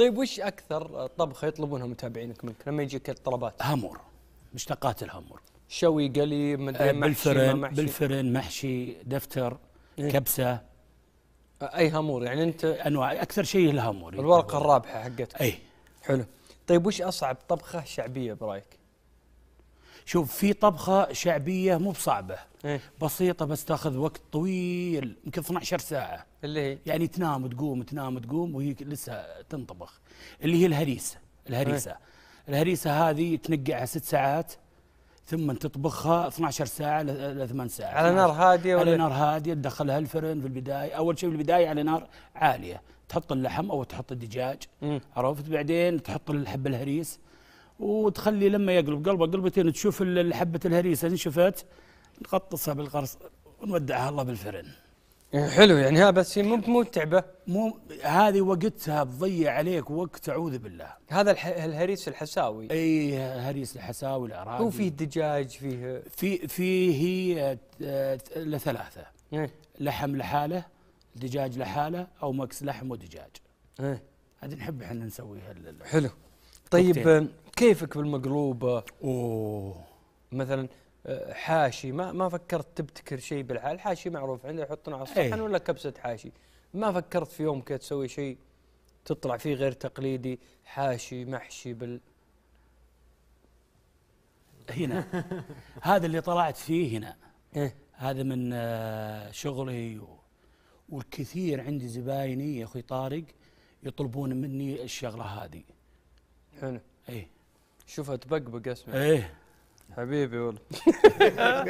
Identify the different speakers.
Speaker 1: طيب وش اكثر طبخه يطلبونها متابعينك منك لما يجيك الطلبات؟ هامور مشتقات الهامور شوي قلي مدري آه، محشي بالفرن محشي. بالفرن محشي دفتر إيه؟ كبسه اي هامور يعني انت انواع اكثر شيء الهامور الورقه الرابحه حقتك اي حلو طيب وش اصعب طبخه شعبيه برايك؟ شوف في طبخه شعبيه مو بصعبه إيه؟ بسيطه بس تاخذ وقت طويل يمكن 12 ساعه اللي هي يعني تنام وتقوم تنام وتقوم وهي لسه تنطبخ اللي هي الهريسه الهريسه إيه؟ الهريسه هذه تنقعها ست ساعات ثم تطبخها 12 ساعه ل 8 ساعات على نار هاديه ولا على نار هاديه تدخلها الفرن في البدايه اول شيء في البدايه على نار عاليه تحط اللحم او تحط الدجاج عرفت بعدين تحط الحب الهريس وتخلي لما يقلب قلبه قلبتين تشوف حبه الهريسه انشفت نغطسها بالقرص ونودعها الله بالفرن إيه، حلو يعني ها بس مو مو تعبه مو هذه وقتها تضيع عليك وقت اعوذ بالله هذا الح... الهريس الحساوي اي هريس الحساوي العراقي وفيه دجاج فيه في فيه هي ايه؟ لحم لحاله دجاج لحاله او مكس لحم ودجاج ايه هذه نحب احنا نسويها حلو طيب كيفك بالمقلوبه اوه مثلا آه، حاشي ما ما فكرت تبتكر شيء بالحال حاشي معروف عنده يحطون على الصحن إيه. ولا كبسه حاشي ما فكرت في يوم كده تسوي شيء تطلع فيه غير تقليدي حاشي محشي بال هنا هذا اللي طلعت فيه هنا إيه؟ هذا من آه، شغلي و... والكثير عندي زبايني يا اخوي طارق يطلبون مني الشغله هذه حلو ايه شوفها تبقبق اسمع ايه حبيبي والله